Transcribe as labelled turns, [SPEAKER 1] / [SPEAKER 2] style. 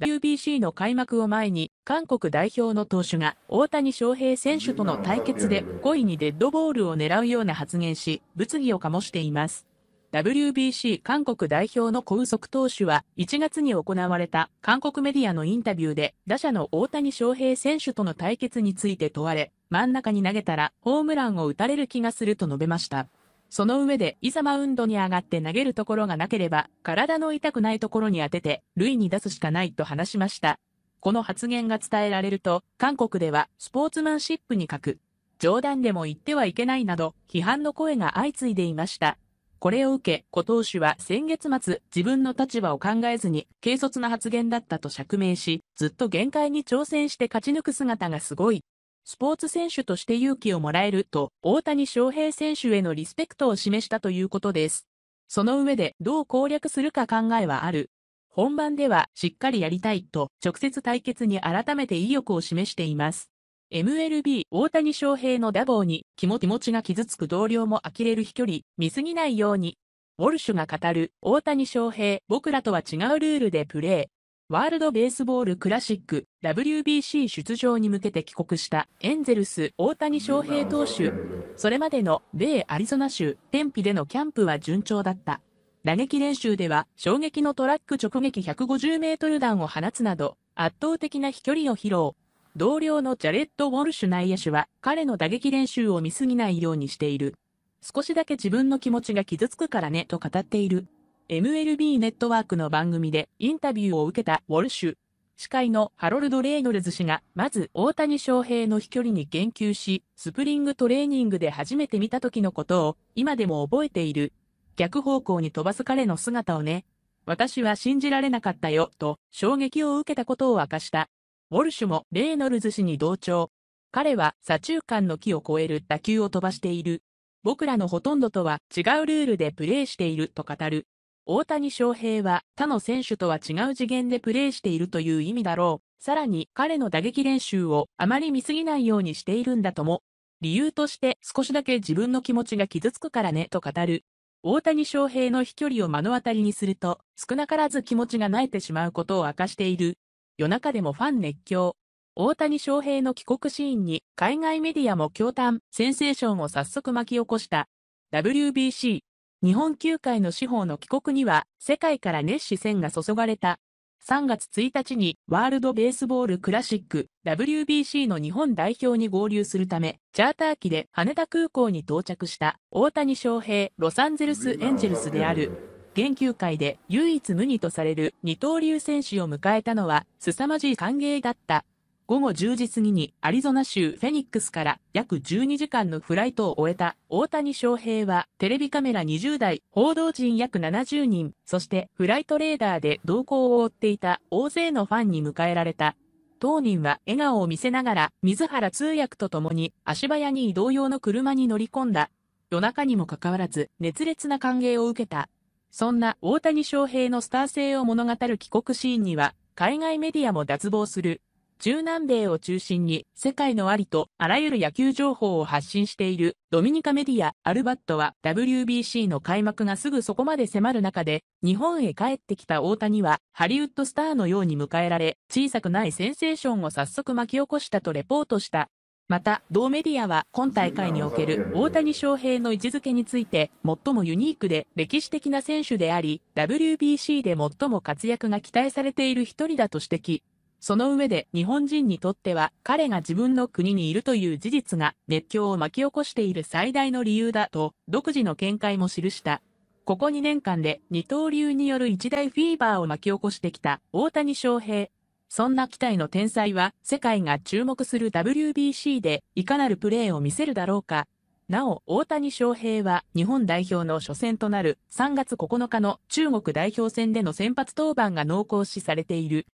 [SPEAKER 1] WBC の開幕を前に、韓国代表の投手が大谷翔平選手との対決で故意にデッドボールを狙うような発言し、物議を醸しています。WBC 韓国代表の高速投手は1月に行われた韓国メディアのインタビューで打者の大谷翔平選手との対決について問われ、真ん中に投げたらホームランを打たれる気がすると述べました。その上で、いざマウンドに上がって投げるところがなければ、体の痛くないところに当てて、塁に出すしかないと話しました。この発言が伝えられると、韓国では、スポーツマンシップに書く、冗談でも言ってはいけないなど、批判の声が相次いでいました。これを受け、古藤氏は先月末、自分の立場を考えずに、軽率な発言だったと釈明し、ずっと限界に挑戦して勝ち抜く姿がすごい、スポーツ選手として勇気をもらえると、大谷翔平選手へのリスペクトを示したということです。その上で、どう攻略するか考えはある。本番では、しっかりやりたいと、直接対決に改めて意欲を示しています。MLB 大谷翔平の打棒に気持ちが傷つく同僚も呆れる飛距離、見すぎないように。ウォルシュが語る大谷翔平、僕らとは違うルールでプレー。ワールドベースボールクラシック WBC 出場に向けて帰国したエンゼルス大谷翔平投手。それまでの米アリゾナ州天日でのキャンプは順調だった。打撃練習では衝撃のトラック直撃150メートル弾を放つなど圧倒的な飛距離を披露。同僚のジャレット・ウォルシュ内野手は彼の打撃練習を見すぎないようにしている。少しだけ自分の気持ちが傷つくからねと語っている。MLB ネットワークの番組でインタビューを受けたウォルシュ。司会のハロルド・レイノルズ氏が、まず大谷翔平の飛距離に言及し、スプリングトレーニングで初めて見た時のことを、今でも覚えている。逆方向に飛ばす彼の姿をね。私は信じられなかったよ、と、衝撃を受けたことを明かした。ウォルシュもレイノルズ氏に同調。彼は左中間の木を越える打球を飛ばしている。僕らのほとんどとは違うルールでプレーしていると語る。大谷翔平は他の選手とは違う次元でプレーしているという意味だろう。さらに彼の打撃練習をあまり見すぎないようにしているんだとも。理由として少しだけ自分の気持ちが傷つくからねと語る。大谷翔平の飛距離を目の当たりにすると少なからず気持ちが萎えてしまうことを明かしている。夜中でもファン熱狂。大谷翔平の帰国シーンに海外メディアも驚嘆、センセーションを早速巻き起こした。WBC 日本球界の司法の帰国には世界から熱視線が注がれた。3月1日にワールドベースボールクラシック WBC の日本代表に合流するため、チャーター機で羽田空港に到着した大谷翔平ロサンゼルスエンジェルスである。現球界で唯一無二とされる二刀流選手を迎えたのは凄まじい歓迎だった。午後10時過ぎにアリゾナ州フェニックスから約12時間のフライトを終えた大谷翔平はテレビカメラ20台、報道陣約70人、そしてフライトレーダーで動向を追っていた大勢のファンに迎えられた。当人は笑顔を見せながら水原通訳と共に足早に移動用の車に乗り込んだ。夜中にもかかわらず熱烈な歓迎を受けた。そんな大谷翔平のスター性を物語る帰国シーンには海外メディアも脱帽する。中南米を中心に世界のありとあらゆる野球情報を発信しているドミニカメディアアルバットは WBC の開幕がすぐそこまで迫る中で日本へ帰ってきた大谷はハリウッドスターのように迎えられ小さくないセンセーションを早速巻き起こしたとレポートしたまた、同メディアは今大会における大谷翔平の位置づけについて最もユニークで歴史的な選手であり、WBC で最も活躍が期待されている一人だと指摘。その上で日本人にとっては彼が自分の国にいるという事実が熱狂を巻き起こしている最大の理由だと独自の見解も記した。ここ2年間で二刀流による一大フィーバーを巻き起こしてきた大谷翔平。そんな期待の天才は世界が注目する WBC でいかなるプレーを見せるだろうか。なお、大谷翔平は日本代表の初戦となる3月9日の中国代表戦での先発登板が濃厚視されている。